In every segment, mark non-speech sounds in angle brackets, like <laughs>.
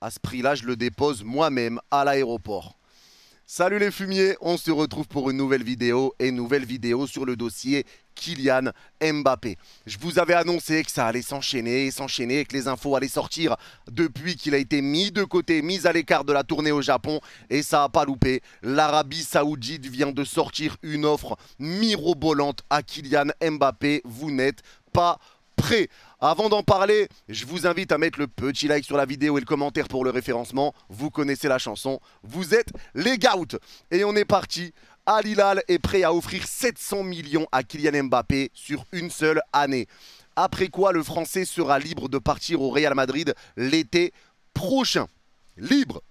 à ce prix-là, je le dépose moi-même à l'aéroport. Salut les fumiers, on se retrouve pour une nouvelle vidéo et nouvelle vidéo sur le dossier Kylian Mbappé. Je vous avais annoncé que ça allait s'enchaîner et s'enchaîner et que les infos allaient sortir depuis qu'il a été mis de côté, mis à l'écart de la tournée au Japon et ça n'a pas loupé. L'Arabie Saoudite vient de sortir une offre mirobolante à Kylian Mbappé. Vous n'êtes pas prêts avant d'en parler, je vous invite à mettre le petit like sur la vidéo et le commentaire pour le référencement. Vous connaissez la chanson, vous êtes les Gouts. Et on est parti. Al Hilal est prêt à offrir 700 millions à Kylian Mbappé sur une seule année. Après quoi, le Français sera libre de partir au Real Madrid l'été prochain. Libre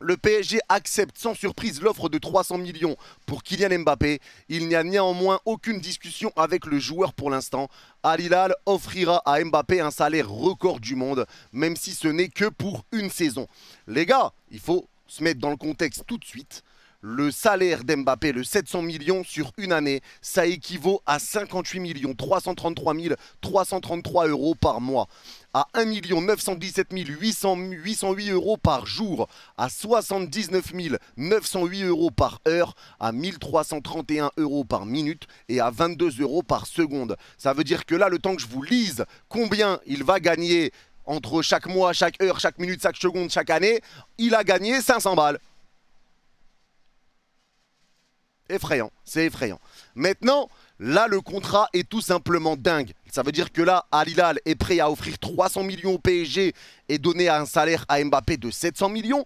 le PSG accepte sans surprise l'offre de 300 millions pour Kylian Mbappé. Il n'y a néanmoins aucune discussion avec le joueur pour l'instant. Al offrira à Mbappé un salaire record du monde, même si ce n'est que pour une saison. Les gars, il faut se mettre dans le contexte tout de suite le salaire d'Mbappé, le 700 millions sur une année, ça équivaut à 58 333 333 euros par mois, à 1 917 808 euros par jour, à 79 908 euros par heure, à 1331 euros par minute et à 22 euros par seconde. Ça veut dire que là, le temps que je vous lise combien il va gagner entre chaque mois, chaque heure, chaque minute, chaque seconde, chaque année, il a gagné 500 balles effrayant, c'est effrayant. Maintenant, là, le contrat est tout simplement dingue. Ça veut dire que là, Al est prêt à offrir 300 millions au PSG et donner un salaire à Mbappé de 700 millions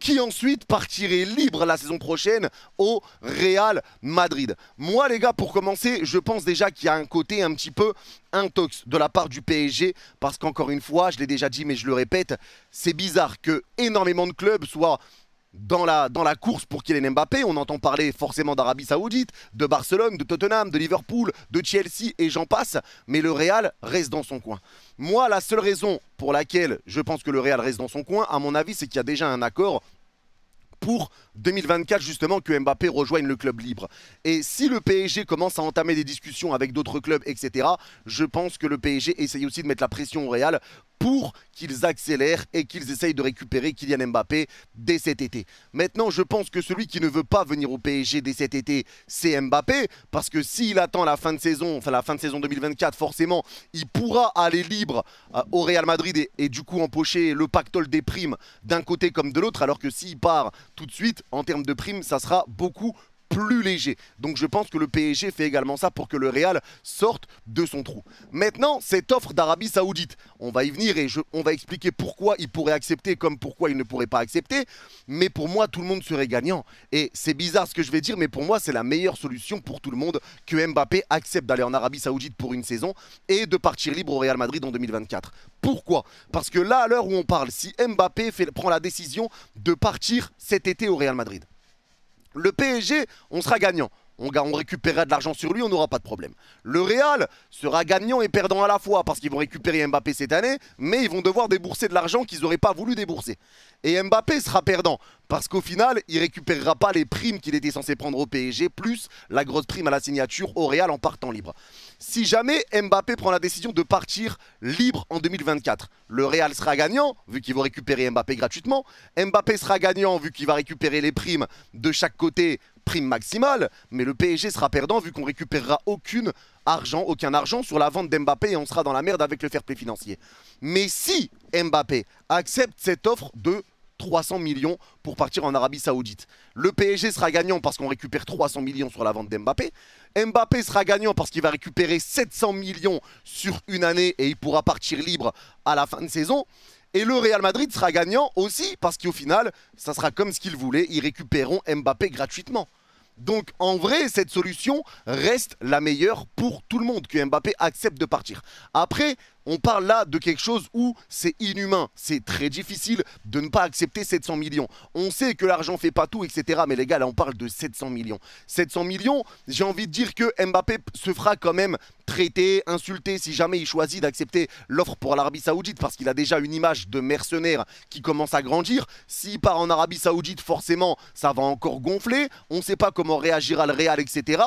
qui ensuite partirait libre la saison prochaine au Real Madrid. Moi les gars, pour commencer, je pense déjà qu'il y a un côté un petit peu intox de la part du PSG parce qu'encore une fois, je l'ai déjà dit mais je le répète, c'est bizarre que énormément de clubs soient dans la, dans la course pour Kylian Mbappé. On entend parler forcément d'Arabie Saoudite, de Barcelone, de Tottenham, de Liverpool, de Chelsea et j'en passe. Mais le Real reste dans son coin. Moi, la seule raison pour laquelle je pense que le Real reste dans son coin, à mon avis, c'est qu'il y a déjà un accord pour 2024 justement que Mbappé rejoigne le club libre. Et si le PSG commence à entamer des discussions avec d'autres clubs, etc., je pense que le PSG essaye aussi de mettre la pression au Real pour qu'ils accélèrent et qu'ils essayent de récupérer Kylian Mbappé dès cet été. Maintenant, je pense que celui qui ne veut pas venir au PSG dès cet été, c'est Mbappé, parce que s'il attend la fin de saison, enfin la fin de saison 2024, forcément, il pourra aller libre euh, au Real Madrid et, du coup empocher le pactole des primes d'un côté comme de l'autre, alors que s'il part tout de suite, en termes de primes, ça sera beaucoup plus léger. Donc je pense que le PSG fait également ça pour que le Real sorte de son trou. Maintenant, cette offre d'Arabie Saoudite, on va y venir et je, on va expliquer pourquoi il pourrait accepter comme pourquoi il ne pourrait pas accepter. Mais pour moi, tout le monde serait gagnant. Et c'est bizarre ce que je vais dire, mais pour moi, c'est la meilleure solution pour tout le monde que Mbappé accepte d'aller en Arabie Saoudite pour une saison et de partir libre au Real Madrid en 2024. Pourquoi Parce que là, à l'heure où on parle, si Mbappé prend la décision de partir cet été au Real Madrid, le PSG, on sera gagnant. On, récupérera de l'argent sur lui, on n'aura pas de problème. Le Real sera gagnant et perdant à la fois parce qu'ils vont récupérer Mbappé cette année, mais ils vont devoir débourser de l'argent qu'ils n'auraient pas voulu débourser. Et Mbappé sera perdant parce qu'au final, il ne récupérera pas les primes qu'il était censé prendre au PSG, plus la grosse prime à la signature au Real en partant libre. Si jamais Mbappé prend la décision de partir libre en 2024, le Real sera gagnant, vu qu'il va récupérer Mbappé gratuitement. Mbappé sera gagnant, vu qu'il va récupérer les primes de chaque côté, prime maximale. Mais le PSG sera perdant, vu qu'on récupérera aucune argent, aucun argent sur la vente d'Mbappé et on sera dans la merde avec le fair play financier. Mais si Mbappé accepte cette offre de 300 millions pour partir en Arabie Saoudite. Le PSG sera gagnant parce qu'on récupère 300 millions sur la vente d'Mbappé. Mbappé sera gagnant parce qu'il va récupérer 700 millions sur une année et il pourra partir libre à la fin de saison. Et le Real Madrid sera gagnant aussi parce qu'au final, ça sera comme ce qu'il voulait, ils récupéreront Mbappé gratuitement. Donc en vrai, cette solution reste la meilleure pour tout le monde, que Mbappé accepte de partir. Après, on parle là de quelque chose où c'est inhumain. C'est très difficile de ne pas accepter 700 millions. On sait que l'argent fait pas tout, etc. Mais les gars, là, on parle de 700 millions. 700 millions, j'ai envie de dire que Mbappé se fera quand même traiter, insulter si jamais il choisit d'accepter l'offre pour l'Arabie Saoudite parce qu'il a déjà une image de mercenaire qui commence à grandir. S'il part en Arabie Saoudite, forcément, ça va encore gonfler. On ne sait pas comment réagira le Real, etc.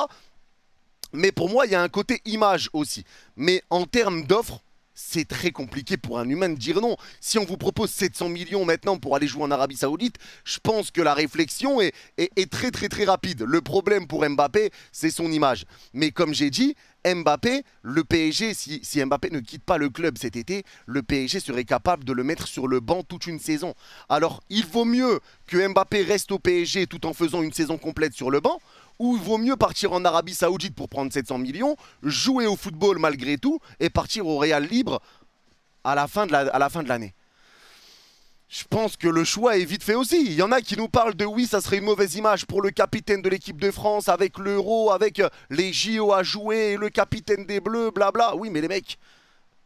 Mais pour moi, il y a un côté image aussi. Mais en termes d'offres, c'est très compliqué pour un humain de dire non. Si on vous propose 700 millions maintenant pour aller jouer en Arabie Saoudite, je pense que la réflexion est, très très très rapide. Le problème pour Mbappé, c'est son image. Mais comme j'ai dit, Mbappé, le PSG, si, si, Mbappé ne quitte pas le club cet été, le PSG serait capable de le mettre sur le banc toute une saison. Alors il vaut mieux que Mbappé reste au PSG tout en faisant une saison complète sur le banc, ou vaut mieux partir en Arabie Saoudite pour prendre 700 millions, jouer au football malgré tout et partir au Real libre à la fin de l'année je pense que le choix est vite fait aussi. Il y en a qui nous parlent de oui, ça serait une mauvaise image pour le capitaine de l'équipe de France avec l'Euro, avec euh, les JO à jouer, le capitaine des Bleus, blabla. Oui, mais les mecs,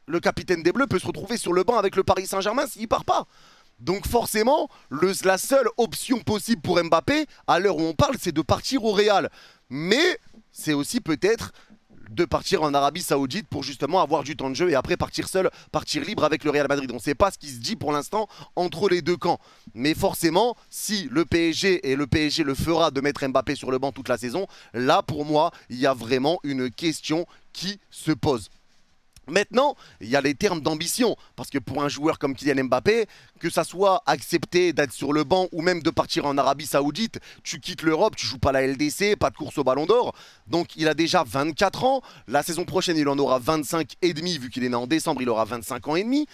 le capitaine des Bleus peut se retrouver sur le banc avec le Paris Saint-Germain s'il part pas. Donc forcément, la seule option possible pour Mbappé, à l'heure où on parle, c'est de partir au Real. Mais c'est aussi peut-être de partir en Arabie Saoudite pour justement avoir du temps de jeu et après partir seul, partir libre avec le Real Madrid. On ne sait pas ce qui se dit pour l'instant entre les deux camps. Mais forcément, si le PSG, et le PSG le fera de mettre Mbappé sur le banc toute la saison, là pour moi, il y a vraiment une question qui se pose. Maintenant, il y a les termes d'ambition, parce que pour un joueur comme Kylian Mbappé, que ça soit accepté d'être sur le banc ou même de partir en Arabie Saoudite, tu quittes l'Europe, tu joues pas la LDC, pas de course au Ballon d'Or. Donc il a déjà 24 ans, la saison prochaine il en aura 25 et demi, vu qu'il est né en décembre, il aura 25 ans et demi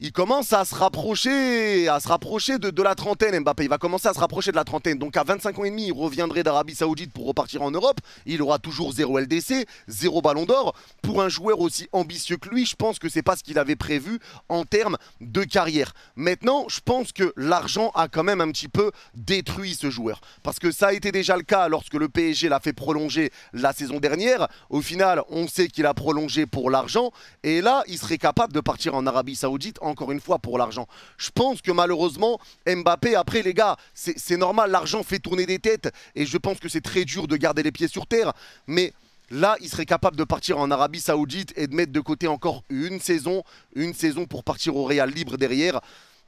il commence à se rapprocher, à se rapprocher de, la trentaine, Mbappé. Il va commencer à se rapprocher de la trentaine. Donc à 25 ans et demi, il reviendrait d'Arabie Saoudite pour repartir en Europe. Il aura toujours zéro LDC, zéro Ballon d'Or. Pour un joueur aussi ambitieux que lui, je pense que ce n'est pas ce qu'il avait prévu en termes de carrière. Maintenant, je pense que l'argent a quand même un petit peu détruit ce joueur. Parce que ça a été déjà le cas lorsque le PSG l'a fait prolonger la saison dernière. Au final, on sait qu'il a prolongé pour l'argent. Et là, il serait capable de partir en Arabie Saoudite encore une fois, pour l'argent. Je pense que malheureusement, Mbappé, après les gars, c'est normal, l'argent fait tourner des têtes, et je pense que c'est très dur de garder les pieds sur terre, mais... Là, il serait capable de partir en Arabie Saoudite et de mettre de côté encore une saison, une saison pour partir au Real libre derrière.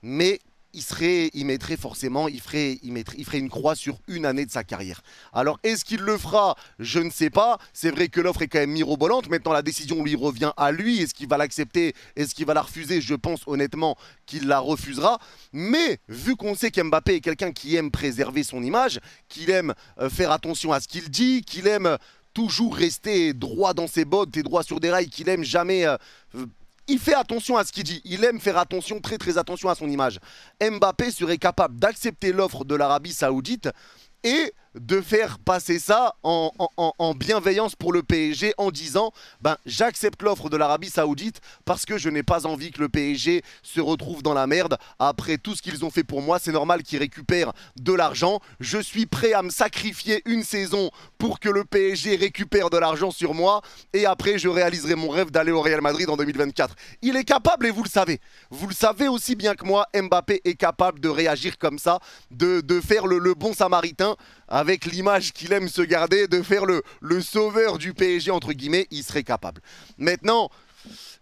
Mais il, serait, mettrait forcément, il ferait, ferait une croix sur une année de sa carrière. Alors est-ce qu'il le fera Je ne sais pas. C'est vrai que l'offre est quand même mirobolante. Maintenant, la décision lui revient à lui. Est-ce qu'il va l'accepter Est-ce qu'il va la refuser Je pense honnêtement qu'il la refusera. Mais vu qu'on sait qu'Mbappé est quelqu'un qui aime préserver son image, qu'il aime euh, faire attention à ce qu'il dit, qu'il aime euh, toujours rester droit dans ses bottes et droit sur des rails, qu'il aime jamais euh, il fait attention à ce qu'il dit. Il aime faire attention, très très attention à son image. Mbappé serait capable d'accepter l'offre de l'Arabie Saoudite et de faire passer ça en, bienveillance pour le PSG en disant ben, j'accepte l'offre de l'Arabie Saoudite parce que je n'ai pas envie que le PSG se retrouve dans la merde après tout ce qu'ils ont fait pour moi. C'est normal qu'ils récupèrent de l'argent. Je suis prêt à me sacrifier une saison pour que le PSG récupère de l'argent sur moi et après je réaliserai mon rêve d'aller au Real Madrid en 2024. Il est capable et vous le savez. Vous le savez aussi bien que moi, Mbappé est capable de réagir comme ça, de, faire le, le bon samaritain. Avec avec l'image qu'il aime se garder, de faire le, sauveur du PSG, entre guillemets, il serait capable. Maintenant,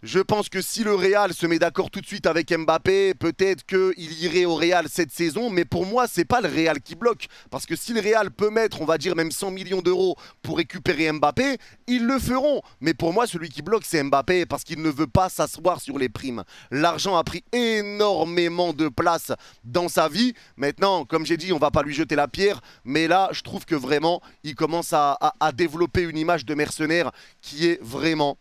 je pense que si le Real se met d'accord tout de suite avec Mbappé, peut-être qu'il irait au Real cette saison. Mais pour moi, c'est pas le Real qui bloque. Parce que si le Real peut mettre, on va dire, même 100 millions d'euros pour récupérer Mbappé, ils le feront. Mais pour moi, celui qui bloque, c'est Mbappé. Parce qu'il ne veut pas s'asseoir sur les primes. L'argent a pris énormément de place dans sa vie. Maintenant, comme j'ai dit, on va pas lui jeter la pierre. Mais là, je trouve que vraiment, il commence à, à développer une image de mercenaire qui est vraiment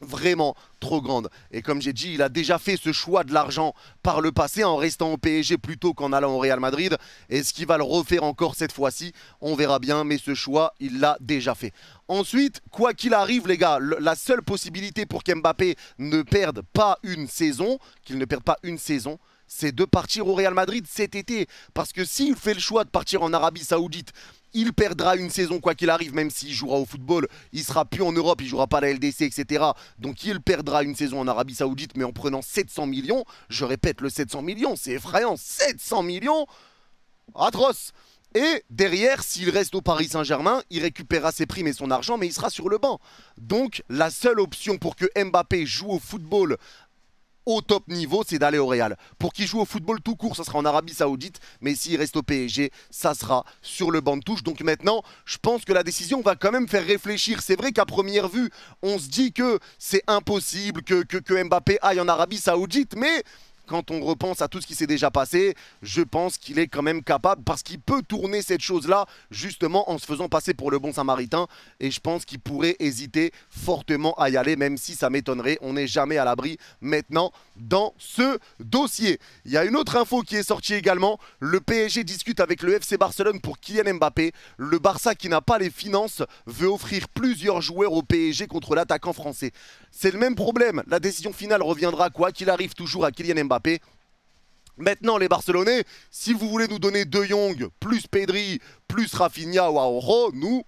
vraiment trop grande. Et comme j'ai dit, il a déjà fait ce choix de l'argent par le passé en restant au PSG plutôt qu'en allant au Real Madrid. Est-ce qu'il va le refaire encore cette fois-ci On verra bien, mais ce choix, il l'a déjà fait. Ensuite, quoi qu'il arrive, les gars, la seule possibilité pour qu'Mbappé ne perde pas une saison, qu'il ne perde pas une saison, c'est de partir au Real Madrid cet été. Parce que s'il fait le choix de partir en Arabie Saoudite, il perdra une saison quoi qu'il arrive, même s'il jouera au football, il sera plus en Europe, il jouera pas à la LDC, etc. Donc il perdra une saison en Arabie Saoudite, mais en prenant 700 millions, je répète le 700 millions, c'est effrayant, 700 millions, atroce. Et derrière, s'il reste au Paris Saint-Germain, il récupérera ses primes et son argent, mais il sera sur le banc. Donc la seule option pour que Mbappé joue au football au top niveau, c'est d'aller au Real. Pour qu'il joue au football tout court, ça sera en Arabie Saoudite, mais s'il reste au PSG, ça sera sur le banc de touche. Donc maintenant, je pense que la décision va quand même faire réfléchir. C'est vrai qu'à première vue, on se dit que c'est impossible que, que, que Mbappé aille en Arabie Saoudite, mais quand on repense à tout ce qui s'est déjà passé, je pense qu'il est quand même capable parce qu'il peut tourner cette chose-là justement en se faisant passer pour le bon samaritain et je pense qu'il pourrait hésiter fortement à y aller même si ça m'étonnerait, on n'est jamais à l'abri maintenant dans ce dossier. Il y a une autre info qui est sortie également, le PSG discute avec le FC Barcelone pour Kylian Mbappé, le Barça qui n'a pas les finances veut offrir plusieurs joueurs au PSG contre l'attaquant français. C'est le même problème, la décision finale reviendra quoi qu'il arrive toujours à Kylian Mbappé. Maintenant, les Barcelonais, si vous voulez nous donner De Jong, plus Pedri, plus Rafinha ou Araujo, nous,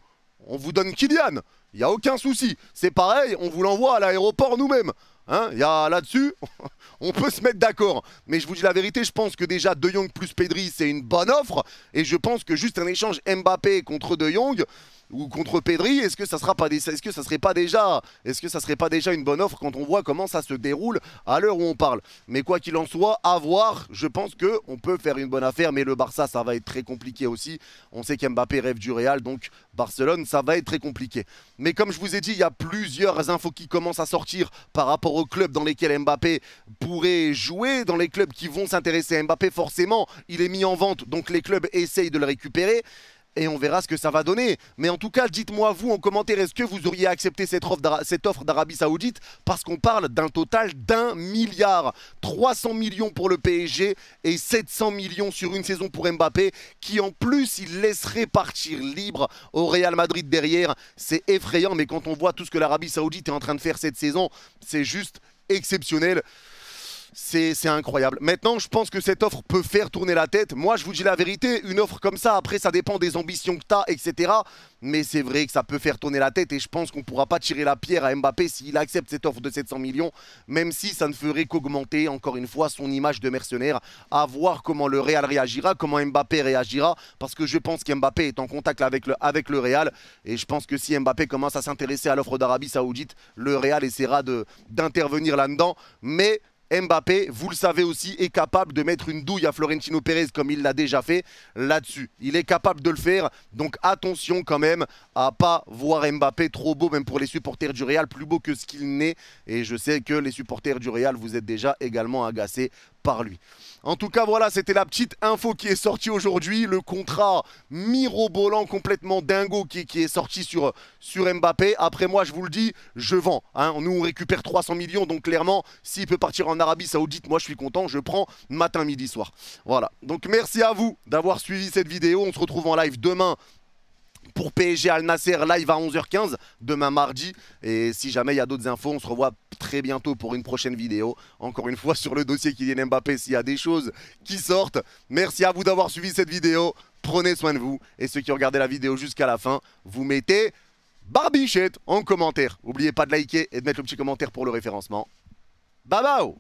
on vous donne Kylian. Il n'y a aucun souci. C'est pareil, on vous l'envoie à l'aéroport nous-mêmes. Hein Là-dessus, <laughs> on peut se mettre d'accord. Mais je vous dis la vérité, je pense que déjà De Jong plus Pedri, c'est une bonne offre. Et je pense que juste un échange Mbappé contre De Jong ou contre Pedri, est-ce que ça sera pas est-ce que ça serait pas déjà est-ce que ça serait pas déjà une bonne offre quand on voit comment ça se déroule à l'heure où on parle. Mais quoi qu'il en soit, à voir, je pense que on peut faire une bonne affaire mais le Barça ça va être très compliqué aussi. On sait qu'Mbappé rêve du Real donc Barcelone ça va être très compliqué. Mais comme je vous ai dit, il y a plusieurs infos qui commencent à sortir par rapport au clubs dans lesquels Mbappé pourrait jouer, dans les clubs qui vont s'intéresser à Mbappé, forcément, il est mis en vente, donc les clubs essayent de le récupérer et on verra ce que ça va donner. Mais en tout cas, dites-moi vous en commentaire, est-ce que vous auriez accepté cette offre d'Arabie Saoudite Parce qu'on parle d'un total d'un milliard. 300 millions pour le PSG et 700 millions sur une saison pour Mbappé, qui en plus, il laisserait partir libre au Real Madrid derrière. C'est effrayant, mais quand on voit tout ce que l'Arabie Saoudite est en train de faire cette saison, c'est juste exceptionnel c'est incroyable. Maintenant, je pense que cette offre peut faire tourner la tête. Moi, je vous dis la vérité, une offre comme ça, après, ça dépend des ambitions que tu as, etc. Mais c'est vrai que ça peut faire tourner la tête et je pense qu'on ne pourra pas tirer la pierre à Mbappé s'il accepte cette offre de 700 millions, même si ça ne ferait qu'augmenter, encore une fois, son image de mercenaire. À voir comment le Real réagira, comment Mbappé réagira, parce que je pense qu'Mbappé est en contact avec le, avec le Real et je pense que si Mbappé commence à s'intéresser à l'offre d'Arabie Saoudite, le Real essaiera d'intervenir là-dedans. Mais Mbappé, vous le savez aussi, est capable de mettre une douille à Florentino Pérez comme il l'a déjà fait là-dessus. Il est capable de le faire, donc attention quand même à pas voir Mbappé trop beau, même pour les supporters du Real, plus beau que ce qu'il n'est. Et je sais que les supporters du Real, vous êtes déjà également agacés par lui. En tout cas, voilà, c'était la petite info qui est sortie aujourd'hui. Le contrat mirobolant, complètement dingo, qui, est sorti sur, sur, Mbappé. Après moi, je vous le dis, je vends. Hein. Nous, on récupère 300 millions. Donc, clairement, s'il peut partir en Arabie Saoudite, moi, je suis content. Je prends matin, midi, soir. Voilà. Donc, merci à vous d'avoir suivi cette vidéo. On se retrouve en live demain pour PSG Al Nasser live à 11h15 demain mardi. Et si jamais il y a d'autres infos, on se revoit très bientôt pour une prochaine vidéo. Encore une fois <laughs> sur le dossier Kylian Mbappé s'il y a des choses qui sortent. Merci à vous d'avoir suivi cette vidéo. Prenez soin de vous. Et ceux qui regardaient la vidéo jusqu'à la fin, vous mettez Barbichette en commentaire. N'oubliez pas de liker et de mettre le petit commentaire pour le référencement. Bye bye